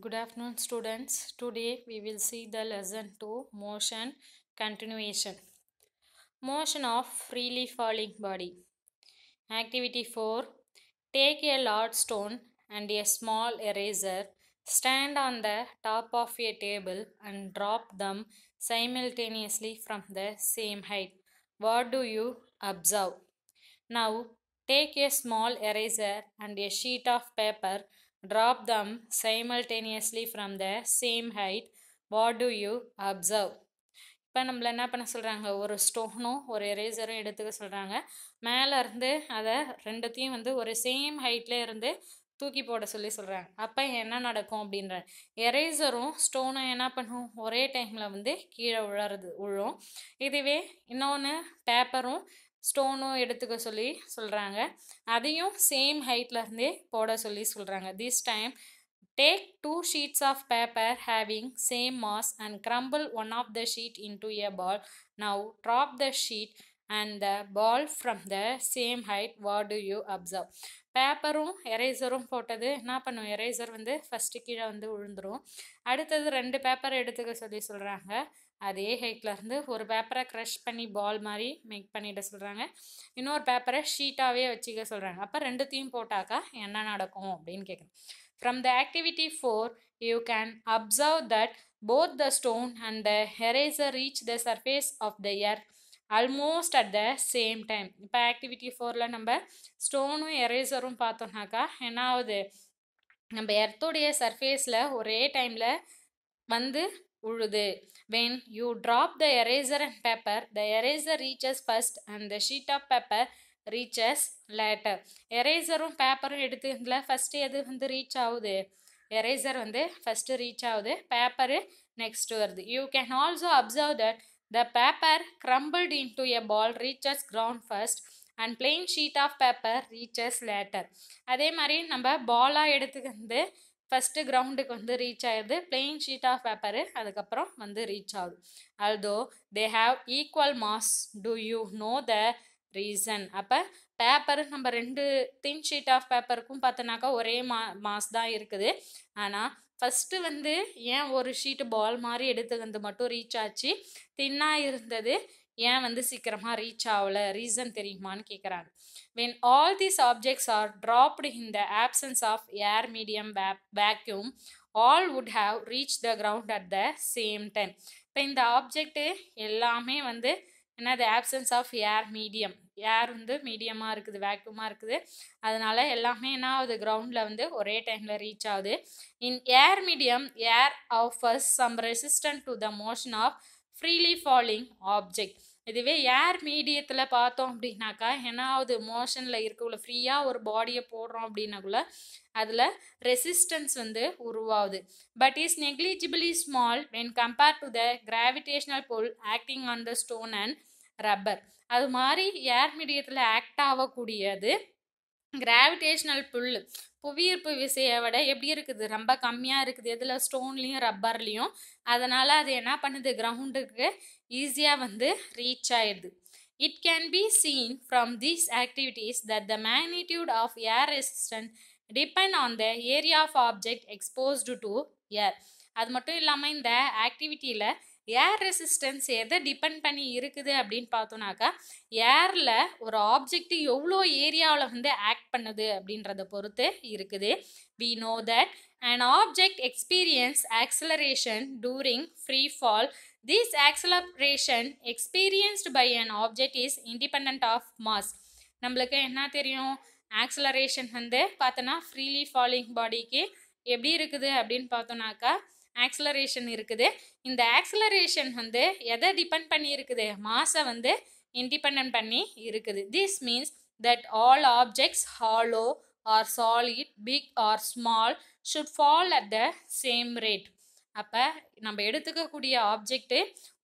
Good afternoon students. Today we will see the lesson 2 motion continuation. Motion of freely falling body. Activity 4. Take a large stone and a small eraser. Stand on the top of a table and drop them simultaneously from the same height. What do you observe? Now take a small eraser and a sheet of paper drop தம் simultaneously from the same height what do you observe இப்போ நம்மள என்ன பண்ண சொல்கிறாங்க ஒரு ஸ்டோனும் ஒரு எரேசரும் எடுத்துக்க சொல்கிறாங்க மேலே இருந்து அதை ரெண்டுத்தையும் வந்து ஒரு சேம் ஹைட்டில் இருந்து தூக்கி போட சொல்லி சொல்கிறாங்க அப்போ என்ன நடக்கும் அப்படின்ற எரேசரும் ஸ்டோனும் என்ன பண்ணும் ஒரே டைமில் வந்து கீழே உழறது உழும் இதுவே இன்னொன்று பேப்பரும் ஸ்டோனும் எடுத்துக்க சொல்லி சொல்கிறாங்க அதையும் சேம் ஹைட்லேருந்தே போட சொல்லி சொல்கிறாங்க this time take two sheets of paper having same mass and crumble one of the sheet into a ball now drop the sheet and the ball from the same height what do you observe பேப்பரும் எரேசரும் போட்டது என்ன பண்ணும் eraser வந்து first கீழே வந்து விழுந்துடும் அடுத்தது ரெண்டு பேப்பர் எடுத்துக்க சொல்லி சொல்கிறாங்க அதே ஹைட்டில் இருந்து ஒரு பேப்பரை க்ரஷ் பண்ணி பால் மாதிரி மேக் பண்ணிட சொல்கிறாங்க இன்னொரு பேப்பரை ஷீட்டாகவே வச்சுக்க சொல்கிறாங்க அப்போ ரெண்டுத்தையும் போட்டாக்கா என்ன நடக்கும் அப்படின்னு கேட்குறேன் from the activity four you can observe that both the stone and the eraser reach the surface of the earth almost at the same time இப்போ ஆக்டிவிட்டி ஃபோரில் நம்ம ஸ்டோனும் எரேசரும் பார்த்தோம்னாக்கா என்ன ஆகுது நம்ம எர்த்தோடைய சர்ஃபேஸில் ஒரே டைமில் வந்து உழுது when you drop the eraser and paper the eraser reaches first and the sheet of paper reaches later எரேசரும் பேப்பரும் எடுத்துங்களா ஃபஸ்ட்டு எது வந்து ரீச் ஆகுது எரேசர் வந்து ஃபஸ்ட்டு ரீச் ஆகுது பேப்பரு நெக்ஸ்ட் வருது you can also observe that the paper crumbled into a ball reaches ground first and plain sheet of paper reaches later அதே மாதிரி நம்ம பாலாக எடுத்துக்கு வந்து ஃபஸ்ட்டு கிரவுண்டுக்கு வந்து ரீச் ஆயிடுது பிளெயின் ஷீட் ஆஃப் பேப்பரு அதுக்கப்புறம் வந்து ரீச் ஆகுது although they have equal mass do you know the reason அப்போ பேப்பர் நம்ம ரெண்டு தின் ஷீட் ஆஃப் பேப்பருக்கும் பார்த்தோன்னாக்கா ஒரே மா மாஸ் தான் இருக்குது ஆனால் ஃபஸ்ட்டு வந்து ஏன் ஒரு ஷீட்டு பால் மாதிரி எடுத்து வந்து மட்டும் ரீச் ஆச்சு தின்னாக இருந்தது ஏன் வந்து சீக்கிரமாக ரீச் ஆகலை ரீசன் தெரியுமான்னு கேட்குறாங்க when all these objects are dropped in the absence of air medium vacuum all would have reach the ground at the same time இப்போ இந்த ஆப்ஜெக்ட்டு எல்லாமே வந்து என்னது absence of air medium air வந்து மீடியமாக இருக்குது வேக்யூமாக இருக்குது அதனால் எல்லாமே என்ன ஆகுது கிரவுண்டில் வந்து ஒரே டைமில் ரீச் ஆகுது in air medium air offers some resistant to the motion of freely falling object இதுவே ஏர் மீடியத்தில் பார்த்தோம் அப்படின்னாக்கா என்னாவது மோஷனில் இருக்கக்குள்ள ஃப்ரீயாக ஒரு பாடியை போடுறோம் அப்படின்னாக்குள்ள அதில் ரெசிஸ்டன்ஸ் வந்து உருவாகுது but is negligibly small when compare to the gravitational pull acting on the stone and rubber அது மாதிரி ஏர் மீடியத்தில் ஆக்ட் ஆகக்கூடியது கிராவிடேஷ்னல் புல் புவியீர்ப்பு விசையை விட எப்படி இருக்குது ரொம்ப கம்மியாக இருக்குது எதில் ஸ்டோன்லேயும் ரப்பர்லேயும் அதனால் அது என்ன பண்ணுது கிரவுண்டுக்கு ஈஸியாக வந்து ரீச் ஆயிடுது it can be seen from these activities that the magnitude of air resistant depend on the area of object exposed to air அது மட்டும் இல்லாமல் இந்த ஆக்டிவிட்டியில் ஏர் ரெசிஸ்டன்ஸ் எதை டிபெண்ட் பண்ணி இருக்குது அப்படின்னு பார்த்தோம்னாக்கா ஏரில் ஒரு ஆப்ஜெக்ட் எவ்வளோ ஏரியாவில் வந்து ஆக்ட் பண்ணுது அப்படின்றத பொறுத்து இருக்குது we know that and object experience acceleration during free fall this acceleration experienced by an object is independent of mass நம்மளுக்கு என்ன தெரியும் ஆக்சலரேஷன் வந்து பார்த்தோன்னா ஃப்ரீலி ஃபாலிங் பாடிக்கு எப்படி இருக்குது அப்படின்னு பார்த்தோன்னாக்கா ஆக்சலரேஷன் இருக்குது இந்த ஆக்சலரேஷன் வந்து எதை டிபெண்ட் பண்ணி இருக்குது மாஸை வந்து இன்டிபெண்ட் பண்ணி இருக்குது this means that all objects hollow or solid big or small should fall at the same rate அப்போ நம்ம எடுத்துக்கக்கூடிய ஆப்ஜெக்ட்டு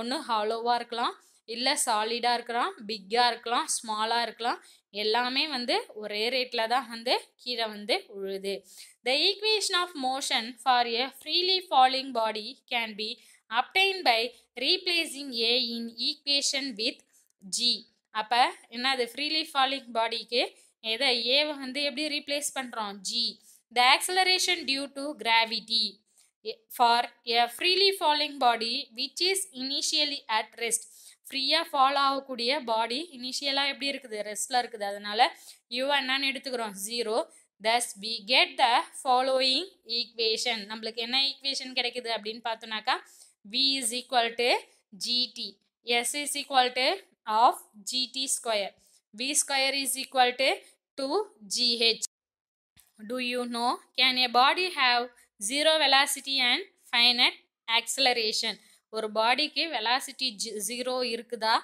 ஒன்று ஹாலோவாக இருக்கலாம் இல்லை சாலிடாக இருக்கலாம் பிக்காக இருக்கலாம் ஸ்மாலாக இருக்கலாம் எல்லாமே வந்து ஒரே ரேட்டில் தான் வந்து கீழே வந்து உழுது the equation of motion for a freely falling body can be obtained by replacing a in equation with g அப்போ என்ன அது ஃப்ரீலி ஃபாலிங் பாடிக்கு எதை ஏவை வந்து எப்படி ரீப்ளேஸ் பண்ணுறோம் g the acceleration due to gravity for a freely falling body which is initially at rest ஃப்ரீயாக ஃபாலோ ஆகக்கூடிய பாடி இனிஷியலாக எப்படி இருக்குது ரெஸ்டில் இருக்குது அதனால் யூ என்னன்னு எடுத்துக்கிறோம் zero thus we get the following equation நம்மளுக்கு என்ன ஈக்வேஷன் கிடைக்குது அப்படின்னு பார்த்தோம்னாக்கா v is equal to gt s is equal to half gt square v square is equal to two gh do you know can a body have zero velocity and finite acceleration ஒரு பாடிக்கு velocity ஜி zero இருக்குதா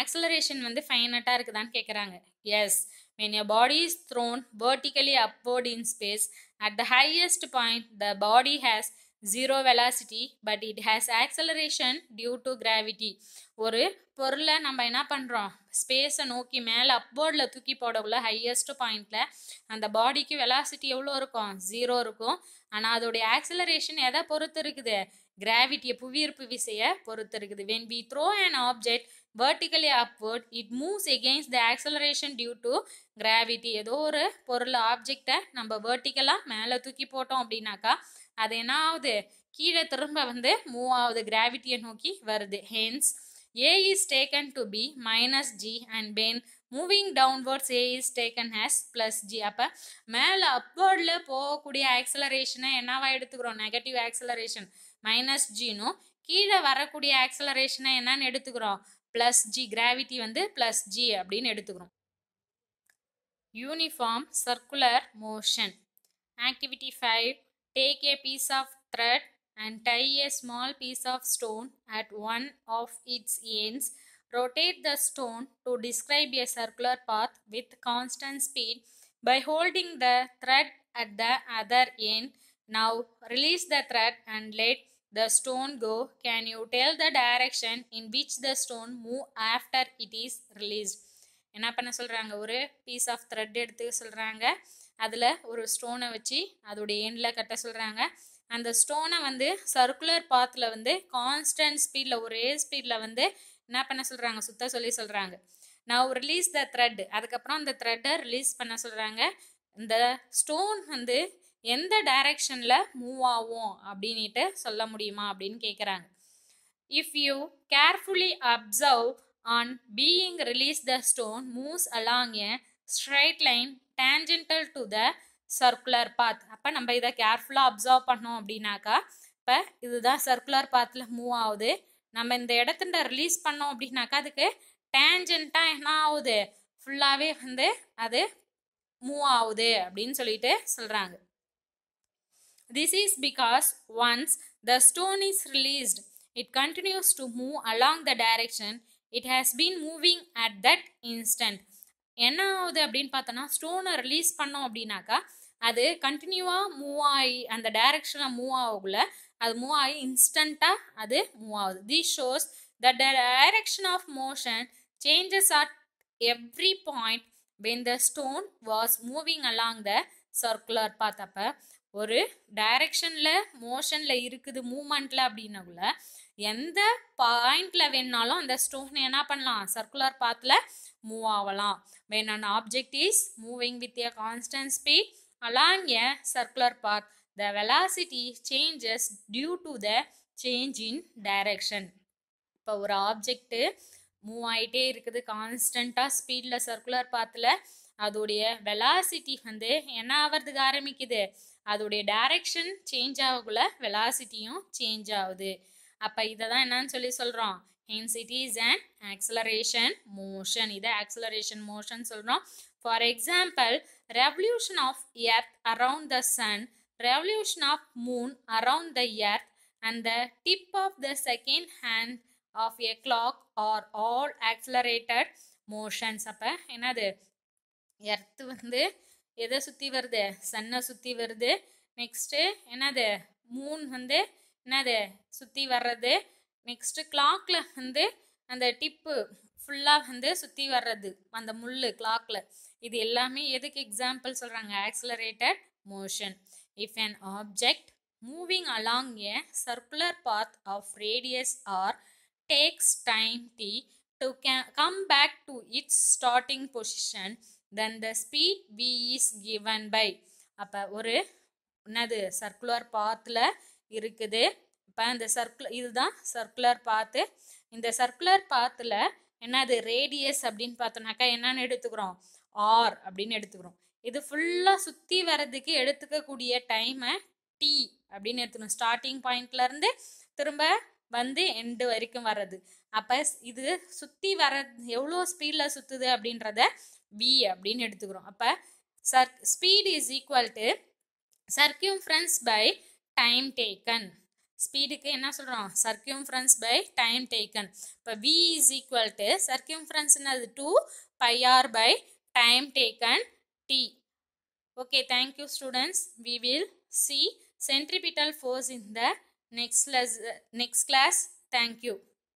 acceleration வந்து ஃபைனட்டாக இருக்குதான்னு கேட்குறாங்க yes mean a body is thrown vertically upward in space at the highest point the body has zero velocity but it has acceleration due to gravity ஒரு பொருளை நம்ம என்ன பண்ணுறோம் ஸ்பேஸை நோக்கி மேலே அப்போர்டில் தூக்கி போடக்குள்ள ஹையஸ்ட் பாயிண்டில் அந்த பாடிக்கு வெலாசிட்டி எவ்வளோ இருக்கும் ஜீரோ இருக்கும் ஆனால் அதோடைய ஆக்சலரேஷன் எதை பொறுத்து இருக்குது கிராவிட்டியை புவியீர்ப்பு விசையை பொறுத்து இருக்குது when we throw an object vertically upward it moves against the acceleration due to gravity ஏதோ ஒரு பொருள் ஆப்ஜெக்டை நம்ம வேர்ட்டிக்கலாக மேலே தூக்கி போட்டோம் அப்படின்னாக்கா அது என்னாவது கீழே திரும்ப வந்து மூவாவது கிராவிட்டியை நோக்கி வருது hence a is taken to be minus g and when moving downwards a is taken as plus g அப்போ மேலே அப்வர்டில் போகக்கூடிய ஆக்சலரேஷனை என்னவா எடுத்துக்கிறோம் நெகட்டிவ் ஆக்சலரேஷன் மைனஸ் ஜினும் கீழே வரக்கூடிய ஆக்சலரேஷனை என்னன்னு எடுத்துக்கிறோம் ப்ளஸ் ஜி கிராவிட்டி வந்து ப்ளஸ் ஜி அப்படின்னு எடுத்துக்கிறோம் uniform circular motion activity five Take a piece of thread and tie a small piece of stone at one of its ends. Rotate the stone to describe a circular path with constant speed by holding the thread at the other end. Now release the thread and let the stone go. Can you tell the direction in which the stone move after it is released? என்ன பண்ண சொல்கிறாங்க ஒரு piece of thread எடுத்து சொல்கிறாங்க அதில் ஒரு ஸ்டோனை வச்சு அதோடைய எண்டில் கட்ட சொல்கிறாங்க அந்த ஸ்டோனை வந்து சர்க்குலர் பாத்தில் வந்து கான்ஸ்டன்ட் ஸ்பீடில் ஒரே ஸ்பீடில் வந்து என்ன பண்ண சொல்கிறாங்க சுத்த சொல்லி சொல்கிறாங்க நான் ரிலீஸ் த த்ரெட் அதுக்கப்புறம் அந்த த்ரெட்டை ரிலீஸ் பண்ண சொல்கிறாங்க இந்த ஸ்டோன் வந்து எந்த டைரக்ஷனில் மூவ் ஆகும் அப்படின்ட்டு சொல்ல முடியுமா அப்படின்னு கேட்குறாங்க if you carefully observe on being release the stone moves along a straight line tangential to the circular path அப்போ நம்ம இதை கேர்ஃபுல்லாக அப்சர்வ் பண்ணோம் அப்படின்னாக்கா இப்போ இதுதான் சர்க்குலர் பாத்தில் மூவ் ஆகுது நம்ம இந்த இடத்துல ரிலீஸ் பண்ணோம் அப்படின்னாக்கா அதுக்கு டேஞ்சென்ட்டாக என்ன ஆகுது ஃபுல்லாகவே வந்து அது மூவ் ஆகுது அப்படின்னு சொல்லிட்டு சொல்கிறாங்க this is because once the stone is released it continues to move along the direction it has been moving at that instant என்ன ஆகுது அப்படின்னு பார்த்தோன்னா ஸ்டோனை ரிலீஸ் பண்ணோம் அப்படின்னாக்கா அது கண்டினியூவாக மூவ் ஆகி அந்த டைரக்ஷனில் மூவ் ஆகக்குள்ள அது மூவ் ஆகி இன்ஸ்டண்ட்டாக அது மூவ் ஆகுது the shows the direction of motion changes at every point when the stone was moving along the circular பார்த்தப்ப ஒரு டைரக்ஷனில் மோஷனில் இருக்குது மூமெண்ட்டில் அப்படின்னக்குள்ள எந்த பாயிண்டில் வேணுனாலும் அந்த ஸ்டோன் என்ன பண்ணலாம் சர்க்குலர் பாத்தில் மூவ் ஆகலாம் when an object is moving with a constant speed along a circular path the velocity changes due to the change in direction இப்போ ஒரு ஆப்ஜெக்ட்டு மூவ் ஆகிட்டே இருக்குது கான்ஸ்டண்ட்டாக ஸ்பீடில் சர்க்குலர் பாத்தில் அதோடைய வெலாசிட்டி வந்து என்ன ஆகிறதுக்கு ஆரம்பிக்குது அதோடைய டைரக்ஷன் சேஞ்ச் ஆகக்குள்ள வெலாசிட்டியும் சேஞ்ச் ஆகுது அப்போ இதை தான் என்னன்னு சொல்லி சொல்கிறோம் hence is and acceleration motion இதை ஆக்சலரேஷன் மோஷன் சொல்கிறோம் for example revolution of earth around the sun revolution of moon around the earth and the tip of the second hand of a clock are all accelerated motions அப்போ என்னது earth வந்து எதை சுற்றி வருது சன்னை சுற்றி வருது next என்னது மூன் வந்து என்னது சுற்றி வர்றது நெக்ஸ்ட்டு கிளாக்கில் வந்து அந்த டிப்பு ஃபுல்லாக வந்து சுற்றி வர்றது அந்த முள் கிளாக்கில் இது எல்லாமே எதுக்கு எக்ஸாம்பிள் சொல்கிறாங்க accelerated motion if an object moving along a circular path of radius r takes time t to k come back to its starting position then the speed v is given by அப்போ ஒரு என்னது circular பாத்தில் இருக்குது இப்போ அந்த சர்க்குல இதுதான் circular பாத்து இந்த சர்க்குலர் பாத்தில் என்னது ரேடியஸ் அப்படின்னு பார்த்தோம்னாக்கா என்னன்னு எடுத்துக்கிறோம் ஆர் அப்படின்னு எடுத்துக்கிறோம் இது ஃபுல்லாக சுற்றி வர்றதுக்கு எடுத்துக்கக்கூடிய டைமை டி அப்படின்னு எடுத்துக்கணும் ஸ்டார்டிங் பாயிண்ட்லேருந்து திரும்ப வந்து எண்டு வரைக்கும் வர்றது அப்போ இது சுற்றி வர எவ்வளோ ஸ்பீடில் சுற்றுது அப்படின்றத வி அப்படின்னு எடுத்துக்கிறோம் அப்போ சர்க் speed is equal to friends by time taken ஸ்பீடுக்கு என்ன சொல்கிறோம் ஃப்ரெண்ட்ஸ் பை டைம் டேக்கன் இப்போ வி இஸ் ஈக்குவல் டு சர்க்கியூம்ஃப்ரன்ஸ்னது two pi r by time taken t okay thank you students we will see centripetal force in the next next next class thank